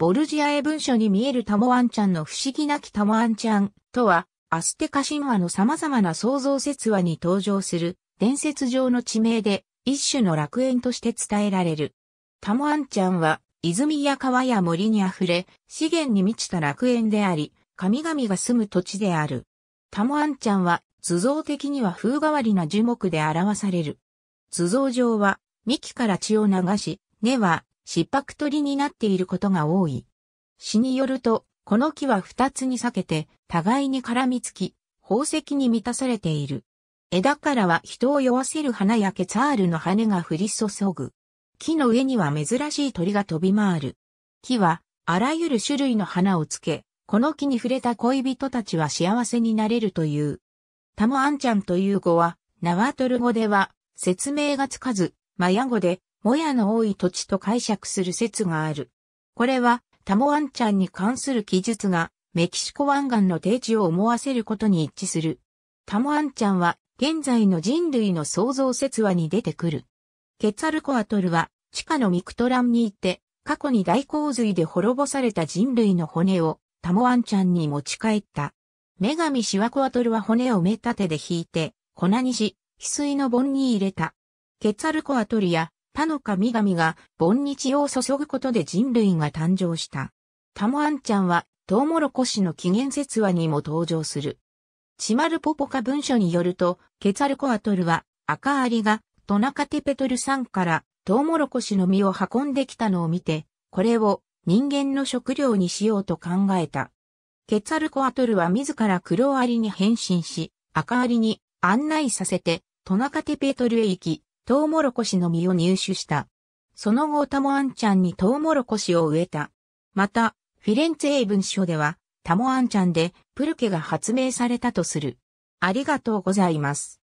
ボルジアへ文書に見えるタモアンちゃんの不思議なきタモアンちゃんとは、アステカ神話の様々な創造説話に登場する伝説上の地名で一種の楽園として伝えられる。タモアンちゃんは泉や川や森に溢れ資源に満ちた楽園であり、神々が住む土地である。タモアンちゃんは図像的には風変わりな樹木で表される。図像上は幹から血を流し、根は失白鳥になっていることが多い。詩によると、この木は二つに裂けて、互いに絡みつき、宝石に満たされている。枝からは人を酔わせる花やケツァールの羽が降り注ぐ。木の上には珍しい鳥が飛び回る。木は、あらゆる種類の花をつけ、この木に触れた恋人たちは幸せになれるという。タモアンちゃんという語は、ナワトル語では、説明がつかず、マヤ語で、もやの多い土地と解釈する説がある。これは、タモアンチャンに関する記述が、メキシコ湾岸の定地を思わせることに一致する。タモアンチャンは、現在の人類の創造説話に出てくる。ケツァルコアトルは、地下のミクトランに行って、過去に大洪水で滅ぼされた人類の骨を、タモアンチャンに持ち帰った。女神シワコアトルは骨を目立てで引いて、粉にし、翡翠の盆に入れた。ケツアルコアトルや他の神々が盆日を注ぐことで人類が誕生した。タモアンちゃんはトウモロコシの起源説話にも登場する。チマルポポカ文書によると、ケツァルコアトルは赤アリがトナカテペトルさんからトウモロコシの実を運んできたのを見て、これを人間の食料にしようと考えた。ケツァルコアトルは自ら黒アリに変身し、赤アリに案内させてトナカテペトルへ行き、トウモロコシの実を入手した。その後タモアンちゃんにトウモロコシを植えた。また、フィレンツェ英文書では、タモアンちゃんでプルケが発明されたとする。ありがとうございます。